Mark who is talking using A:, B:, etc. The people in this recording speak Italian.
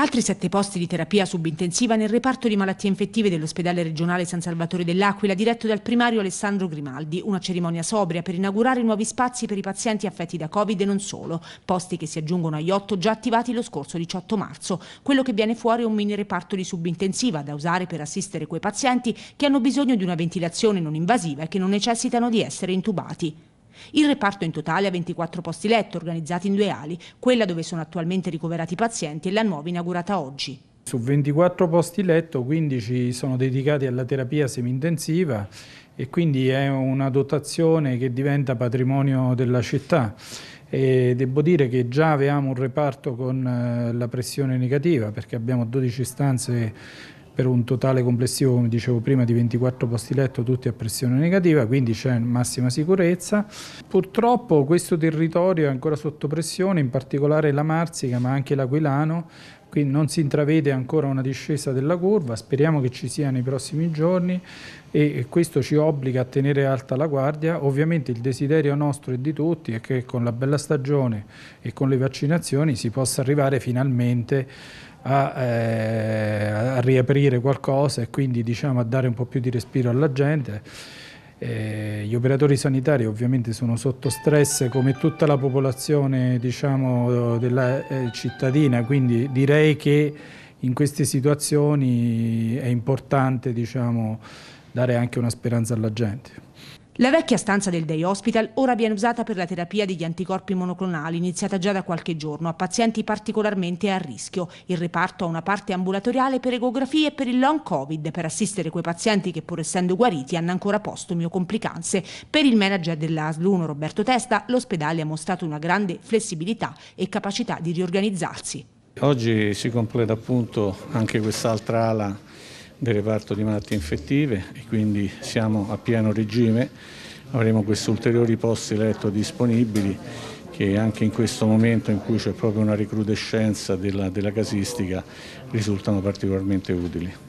A: Altri sette posti di terapia subintensiva nel reparto di malattie infettive dell'ospedale regionale San Salvatore dell'Aquila, diretto dal primario Alessandro Grimaldi. Una cerimonia sobria per inaugurare nuovi spazi per i pazienti affetti da Covid e non solo. Posti che si aggiungono agli otto già attivati lo scorso 18 marzo. Quello che viene fuori è un mini reparto di subintensiva da usare per assistere quei pazienti che hanno bisogno di una ventilazione non invasiva e che non necessitano di essere intubati. Il reparto in totale ha 24 posti letto organizzati in due ali, quella dove sono attualmente ricoverati i pazienti e la nuova inaugurata oggi.
B: Su 24 posti letto 15 sono dedicati alla terapia semi-intensiva e quindi è una dotazione che diventa patrimonio della città. E devo dire che già avevamo un reparto con eh, la pressione negativa perché abbiamo 12 stanze per un totale complessivo, come dicevo prima, di 24 posti letto, tutti a pressione negativa, quindi c'è massima sicurezza. Purtroppo questo territorio è ancora sotto pressione, in particolare la Marsica, ma anche l'Aquilano, quindi non si intravede ancora una discesa della curva, speriamo che ci sia nei prossimi giorni e questo ci obbliga a tenere alta la guardia. Ovviamente il desiderio nostro e di tutti è che con la bella stagione e con le vaccinazioni si possa arrivare finalmente a a, eh, a riaprire qualcosa e quindi diciamo, a dare un po' più di respiro alla gente. Eh, gli operatori sanitari ovviamente sono sotto stress come tutta la popolazione diciamo, della eh, cittadina, quindi direi che in queste situazioni è importante diciamo, dare anche una speranza alla gente.
A: La vecchia stanza del Day Hospital ora viene usata per la terapia degli anticorpi monoclonali, iniziata già da qualche giorno, a pazienti particolarmente a rischio. Il reparto ha una parte ambulatoriale per ecografie e per il long covid, per assistere quei pazienti che pur essendo guariti hanno ancora posto miocomplicanze. Per il manager dell'ASL 1 Roberto Testa, l'ospedale ha mostrato una grande flessibilità e capacità di riorganizzarsi.
C: Oggi si completa appunto anche quest'altra ala del reparto di malattie infettive e quindi siamo a pieno regime, avremo questi ulteriori posti letto disponibili che anche in questo momento in cui c'è proprio una recrudescenza della, della
B: casistica risultano particolarmente utili.